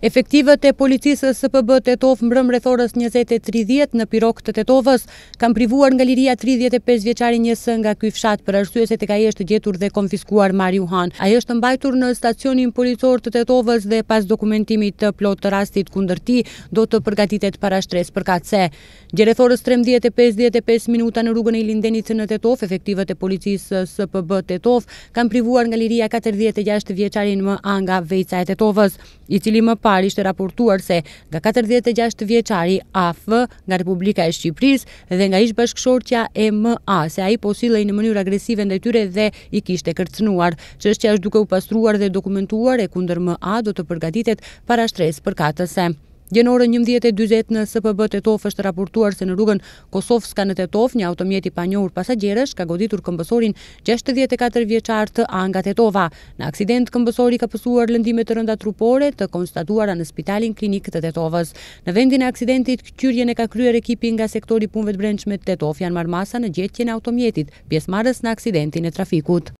Efektivët e policisë së PB Tetov mbrëm orës 20.30 në pirok të Tetovës kam privuar nga liria 35 vjeqari njësë nga ky fshat për arsye se të ka jeshtë gjetur dhe konfiskuar Mariu Han. A mbajtur në stacionin policor të Tetovës dhe pas dokumentimit të plot të rastit kundër tij do të përgatitet para shtres për katë se. Gjerethorës 13.55 minuta në rrugën e lindenit në Tetov, efektivët e policisë së PB Tetov kam privuar nga liria 46 vjeqari në më anga vejca e Tetovës, i cili më pa parë ishte raportuar se nga 46 vjeçari AF nga Republika e Shqipërisë dhe nga ish bashkëshortja e MA se ai po sillej në mënyrë agresive ndaj tyre dhe i kishte kërcënuar. Çështja është duke u pastruar dhe dokumentuar e kundër MA do të përgatitet para shtresës për katëse. Gjenorën 11.20 në SPB të është raportuar se në rrugën Kosovska në Tetof, një automjeti pa njohur pasagjeresh ka goditur këmbësorin 64 vjeqar të angat Etova. Në aksident, këmbësori ka pësuar lëndimet të rënda trupore të konstatuara në spitalin klinik të Tetovës. Në vendin e aksidentit, këqyrjen e ka kryer ekipi nga sektori punve të brendshme të Tetof janë marmasa në gjetjen e automjetit, pjesmarës në aksidentin e trafikut.